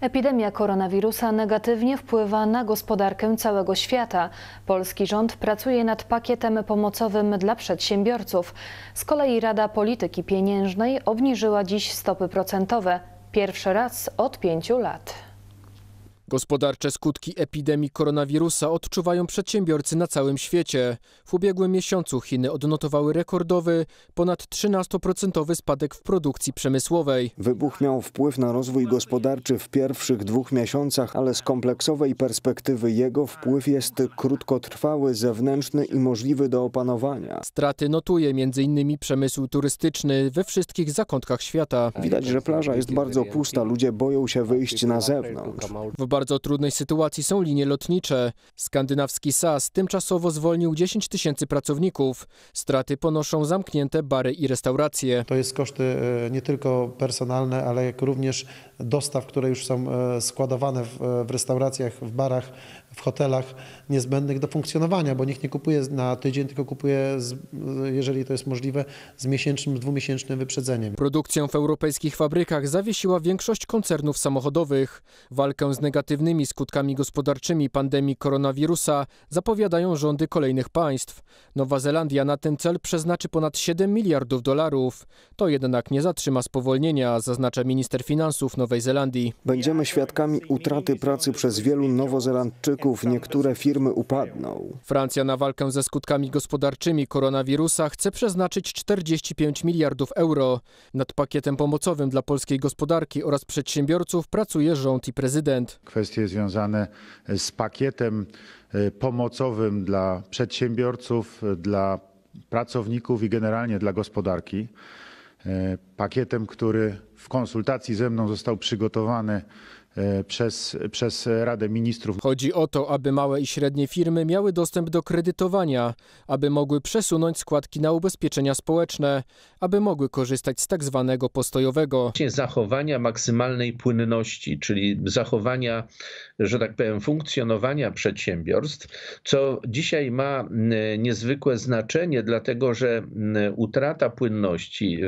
Epidemia koronawirusa negatywnie wpływa na gospodarkę całego świata. Polski rząd pracuje nad pakietem pomocowym dla przedsiębiorców. Z kolei Rada Polityki Pieniężnej obniżyła dziś stopy procentowe. Pierwszy raz od pięciu lat. Gospodarcze skutki epidemii koronawirusa odczuwają przedsiębiorcy na całym świecie. W ubiegłym miesiącu Chiny odnotowały rekordowy, ponad 13% spadek w produkcji przemysłowej. Wybuch miał wpływ na rozwój gospodarczy w pierwszych dwóch miesiącach, ale z kompleksowej perspektywy jego wpływ jest krótkotrwały, zewnętrzny i możliwy do opanowania. Straty notuje m.in. przemysł turystyczny we wszystkich zakątkach świata. Widać, że plaża jest bardzo pusta, ludzie boją się wyjść na zewnątrz bardzo trudnej sytuacji są linie lotnicze. Skandynawski SAS tymczasowo zwolnił 10 tysięcy pracowników. Straty ponoszą zamknięte bary i restauracje. To jest koszty e, nie tylko personalne, ale jak również dostaw, które już są e, składowane e, w restauracjach, w barach, w hotelach niezbędnych do funkcjonowania, bo nikt nie kupuje na tydzień, tylko kupuje, z, jeżeli to jest możliwe, z miesięcznym, dwumiesięcznym wyprzedzeniem. Produkcję w europejskich fabrykach zawiesiła większość koncernów samochodowych. Walkę z negatywnymi skutkami gospodarczymi pandemii koronawirusa zapowiadają rządy kolejnych państw. Nowa Zelandia na ten cel przeznaczy ponad 7 miliardów dolarów. To jednak nie zatrzyma spowolnienia, zaznacza minister finansów Nowej Zelandii. Będziemy świadkami utraty pracy przez wielu Nowozelandczyków niektóre firmy upadną. Francja na walkę ze skutkami gospodarczymi koronawirusa chce przeznaczyć 45 miliardów euro. Nad pakietem pomocowym dla polskiej gospodarki oraz przedsiębiorców pracuje rząd i prezydent. Kwestie związane z pakietem e, pomocowym dla przedsiębiorców, dla pracowników i generalnie dla gospodarki. E, pakietem, który w konsultacji ze mną został przygotowany E, przez, przez Radę Ministrów. Chodzi o to, aby małe i średnie firmy miały dostęp do kredytowania, aby mogły przesunąć składki na ubezpieczenia społeczne, aby mogły korzystać z tak zwanego postojowego. Zachowania maksymalnej płynności, czyli zachowania, że tak powiem, funkcjonowania przedsiębiorstw, co dzisiaj ma niezwykłe znaczenie, dlatego że utrata płynności,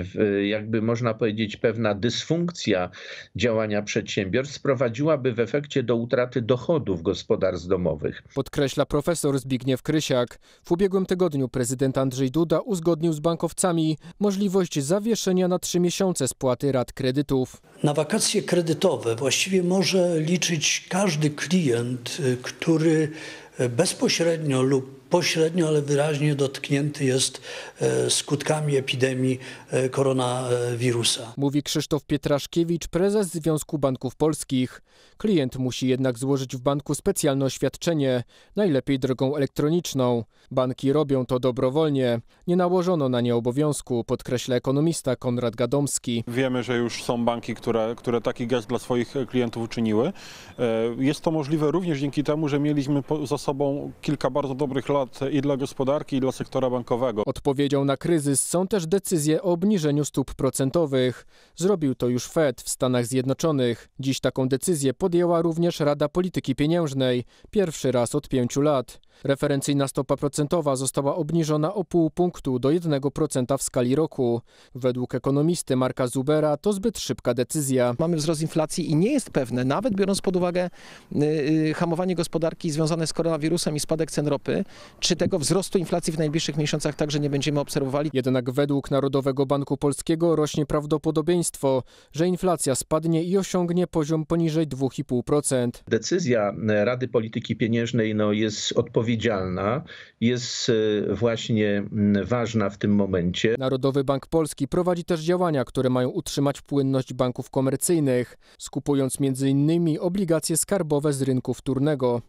jakby można powiedzieć pewna dysfunkcja działania przedsiębiorstw, prowadziłaby w efekcie do utraty dochodów gospodarstw domowych. Podkreśla profesor Zbigniew Krysiak. W ubiegłym tygodniu prezydent Andrzej Duda uzgodnił z bankowcami możliwość zawieszenia na trzy miesiące spłaty rat kredytów. Na wakacje kredytowe właściwie może liczyć każdy klient, y, który bezpośrednio lub pośrednio, ale wyraźnie dotknięty jest e, skutkami epidemii e, koronawirusa. Mówi Krzysztof Pietraszkiewicz, prezes Związku Banków Polskich. Klient musi jednak złożyć w banku specjalne oświadczenie, najlepiej drogą elektroniczną. Banki robią to dobrowolnie. Nie nałożono na nie obowiązku, podkreśla ekonomista Konrad Gadomski. Wiemy, że już są banki, które, które taki gest dla swoich klientów uczyniły. E, jest to możliwe również dzięki temu, że mieliśmy za sobą kilka bardzo dobrych lat postulat i dla gospodarki, i dla sektora bankowego. Odpowiedzią na kryzys są też decyzje o obniżeniu stóp procentowych. Zrobił to już Fed w Stanach Zjednoczonych. Dziś taką decyzję podjęła również Rada Polityki Pieniężnej, pierwszy raz od pięciu lat. Referencyjna stopa procentowa została obniżona o pół punktu do 1% w skali roku. Według ekonomisty Marka Zubera to zbyt szybka decyzja. Mamy wzrost inflacji i nie jest pewne, nawet biorąc pod uwagę y, y, hamowanie gospodarki związane z koronawirusem i spadek cen ropy, czy tego wzrostu inflacji w najbliższych miesiącach także nie będziemy obserwowali. Jednak według Narodowego Banku Polskiego rośnie prawdopodobieństwo, że inflacja spadnie i osiągnie poziom poniżej 2,5%. Decyzja Rady Polityki Pieniężnej no, jest odpowiedzialna odpowiedzialna, jest e, właśnie ważna w tym momencie. Narodowy Bank Polski prowadzi też działania, które mają utrzymać płynność banków komercyjnych, skupując m.in. obligacje skarbowe z rynku wtórnego.